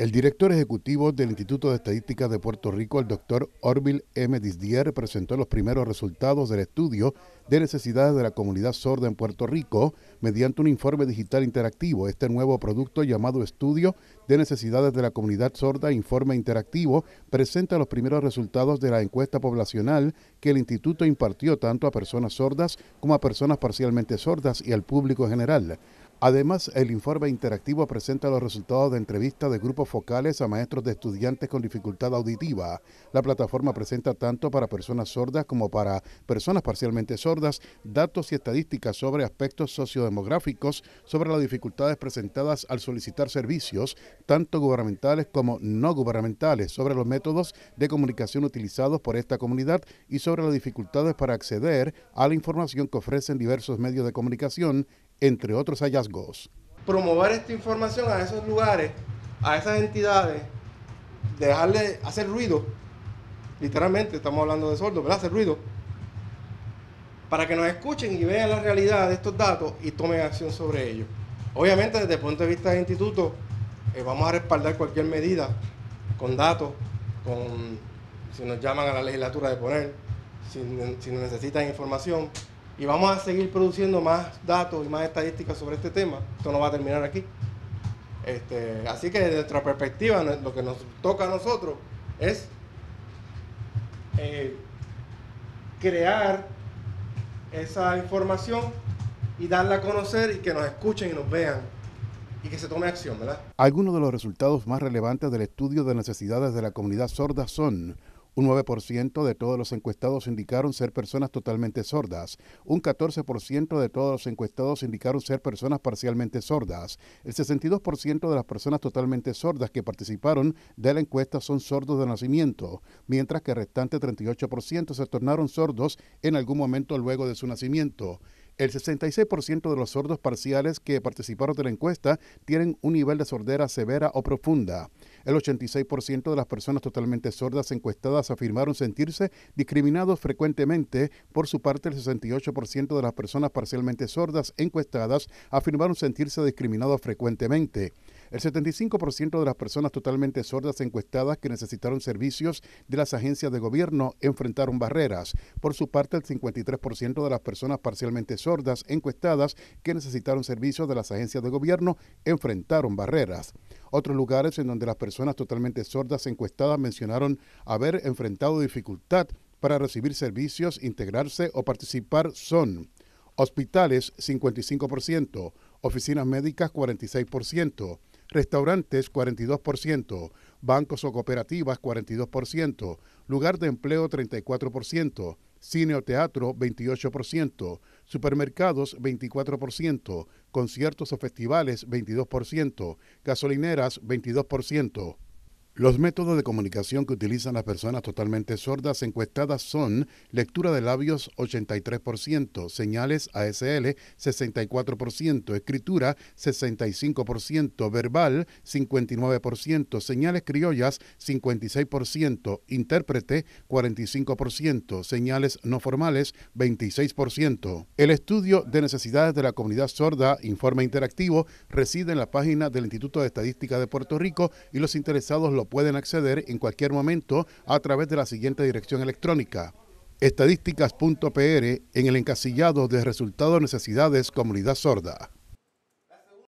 El director ejecutivo del Instituto de Estadísticas de Puerto Rico, el doctor Orville M. Disdier, presentó los primeros resultados del estudio de necesidades de la comunidad sorda en Puerto Rico mediante un informe digital interactivo. Este nuevo producto llamado Estudio de Necesidades de la Comunidad Sorda Informe Interactivo presenta los primeros resultados de la encuesta poblacional que el instituto impartió tanto a personas sordas como a personas parcialmente sordas y al público en general. Además, el informe interactivo presenta los resultados de entrevistas de grupos focales a maestros de estudiantes con dificultad auditiva. La plataforma presenta tanto para personas sordas como para personas parcialmente sordas datos y estadísticas sobre aspectos sociodemográficos, sobre las dificultades presentadas al solicitar servicios, tanto gubernamentales como no gubernamentales, sobre los métodos de comunicación utilizados por esta comunidad y sobre las dificultades para acceder a la información que ofrecen diversos medios de comunicación entre otros hallazgos. Promover esta información a esos lugares, a esas entidades, dejarle hacer ruido, literalmente estamos hablando de sordos, ¿verdad? Hacer ruido, para que nos escuchen y vean la realidad de estos datos y tomen acción sobre ellos. Obviamente desde el punto de vista del instituto, eh, vamos a respaldar cualquier medida con datos, con si nos llaman a la legislatura de poner, si, si necesitan información, y vamos a seguir produciendo más datos y más estadísticas sobre este tema. Esto no va a terminar aquí. Este, así que desde nuestra perspectiva, lo que nos toca a nosotros es eh, crear esa información y darla a conocer y que nos escuchen y nos vean y que se tome acción, ¿verdad? Algunos de los resultados más relevantes del estudio de necesidades de la comunidad sorda son un 9% de todos los encuestados indicaron ser personas totalmente sordas. Un 14% de todos los encuestados indicaron ser personas parcialmente sordas. El 62% de las personas totalmente sordas que participaron de la encuesta son sordos de nacimiento, mientras que el restante 38% se tornaron sordos en algún momento luego de su nacimiento. El 66% de los sordos parciales que participaron de la encuesta tienen un nivel de sordera severa o profunda. El 86% de las personas totalmente sordas encuestadas afirmaron sentirse discriminados frecuentemente. Por su parte, el 68% de las personas parcialmente sordas encuestadas afirmaron sentirse discriminados frecuentemente. El 75% de las personas totalmente sordas encuestadas que necesitaron servicios de las agencias de gobierno enfrentaron barreras. Por su parte, el 53% de las personas parcialmente sordas encuestadas que necesitaron servicios de las agencias de gobierno enfrentaron barreras. Otros lugares en donde las personas totalmente sordas encuestadas mencionaron haber enfrentado dificultad para recibir servicios, integrarse o participar son hospitales 55%, oficinas médicas 46%, restaurantes 42%, bancos o cooperativas 42%, lugar de empleo 34%, cine o teatro 28%, supermercados 24%, conciertos o festivales 22%, gasolineras 22%. Los métodos de comunicación que utilizan las personas totalmente sordas encuestadas son lectura de labios 83%, señales ASL 64%, escritura 65%, verbal 59%, señales criollas 56%, intérprete 45%, señales no formales 26%. El estudio de necesidades de la comunidad sorda, informe interactivo, reside en la página del Instituto de Estadística de Puerto Rico y los interesados pueden acceder en cualquier momento a través de la siguiente dirección electrónica estadísticas.pr en el encasillado de resultados necesidades comunidad sorda.